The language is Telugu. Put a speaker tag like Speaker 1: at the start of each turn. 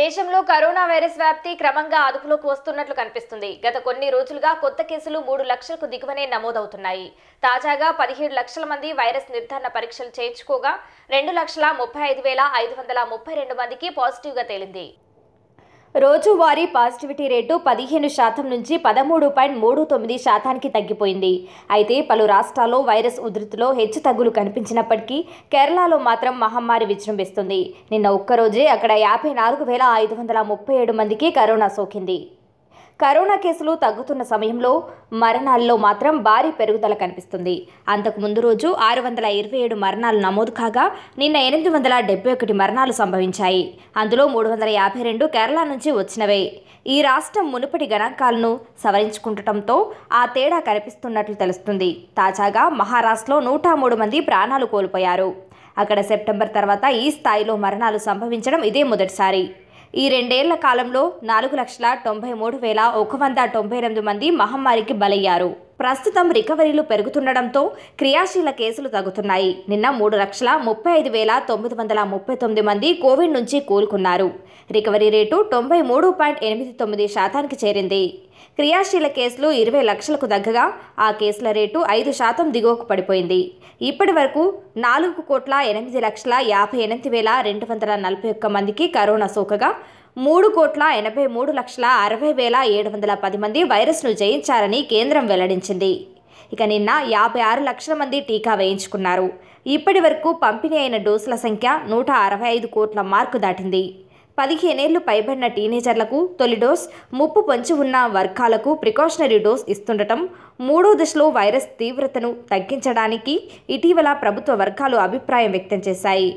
Speaker 1: దేశంలో కరోనా వైరస్ వ్యాప్తి క్రమంగా అదుపులోకి వస్తున్నట్లు కనిపిస్తుంది గత కొన్ని రోజులుగా కొత్త కేసులు మూడు లక్షలకు దిగువనే నమోదవుతున్నాయి తాజాగా పదిహేడు లక్షల మంది వైరస్ నిర్ధారణ పరీక్షలు చేయించుకోగా రెండు లక్షల ముప్పై ఐదు వేల ఐదు వందల ముప్పై రెండు మందికి పాజిటివ్గా తేలింది రోజువారీ పాజిటివిటీ రేటు పదిహేను శాతం నుంచి పదమూడు పాయింట్ మూడు తొమ్మిది శాతానికి తగ్గిపోయింది అయితే పలు రాష్ట్రాల్లో వైరస్ ఉధృతిలో హెచ్చుతగ్గులు కనిపించినప్పటికీ కేరళలో మాత్రం మహమ్మారి విజృంభిస్తుంది నిన్న ఒక్కరోజే అక్కడ యాభై నాలుగు వేల ఐదు వందల ముప్పై ఏడు మందికి కరోనా సోకింది కరోనా కేసులు తగ్గుతున్న సమయంలో మరణాల్లో మాత్రం భారీ పెరుగుదల కనిపిస్తుంది అంతకు ముందు రోజు ఆరు వందల ఇరవై ఏడు మరణాలు నమోదు కాగా నిన్న ఎనిమిది వందల డెబ్బై ఒకటి మరణాలు సంభవించాయి అందులో మూడు వందల యాభై రెండు కేరళ నుంచి వచ్చినవే ఈ రాష్ట్రం మునుపటి గణాంకాలను సవరించుకుంటటంతో ఆ తేడా కనిపిస్తున్నట్లు తెలుస్తుంది తాజాగా మహారాష్ట్రలో నూట మూడు మంది ప్రాణాలు కోల్పోయారు అక్కడ సెప్టెంబర్ తర్వాత ఈ స్థాయిలో మరణాలు సంభవించడం ఇదే మొదటిసారి ఈ రెండేళ్ల కాలంలో నాలుగు లక్షల తొంభై మూడు వేల ఒక వంద తొంభై ఎనిమిది మంది మహమ్మారికి బలయ్యారు ప్రస్తుతం రికవరీలు పెరుగుతుండడంతో క్రియాశీల కేసులు తగ్గుతున్నాయి నిన్న మూడు లక్షల ముప్పై ఐదు వేల తొమ్మిది వందల ముప్పై తొమ్మిది మంది కోవిడ్ నుంచి కోలుకున్నారు రికవరీ రేటు తొంభై మూడు పాయింట్ ఎనిమిది తొమ్మిది శాతానికి చేరింది క్రియాశీల కేసులు ఇరవై లక్షలకు దగ్గగా ఆ కేసుల రేటు ఐదు శాతం దిగువకు పడిపోయింది ఇప్పటి వరకు నాలుగు కోట్ల ఎనిమిది లక్షల యాభై ఎనిమిది వేల రెండు వందల నలభై ఒక్క మందికి కరోనా సోకగా మూడు కోట్ల ఎనభై మూడు లక్షల అరవై వేల ఏడు వందల పది మంది వైరస్ను జయించారని కేంద్రం వెల్లడించింది ఇక నిన్న యాభై ఆరు లక్షల మంది టీకా వేయించుకున్నారు ఇప్పటి వరకు పంపిణీ అయిన డోసుల సంఖ్య నూట అరవై ఐదు కోట్ల మార్కు దాటింది పదిహేనేళ్లు పైబడిన టీనేజర్లకు తొలి డోస్ ముప్పు పొంచి ఉన్న వర్గాలకు ప్రికాషనరీ డోస్ ఇస్తుండటం మూడో దశలో వైరస్ తీవ్రతను తగ్గించడానికి ఇటీవల ప్రభుత్వ వర్గాలు అభిప్రాయం వ్యక్తం చేశాయి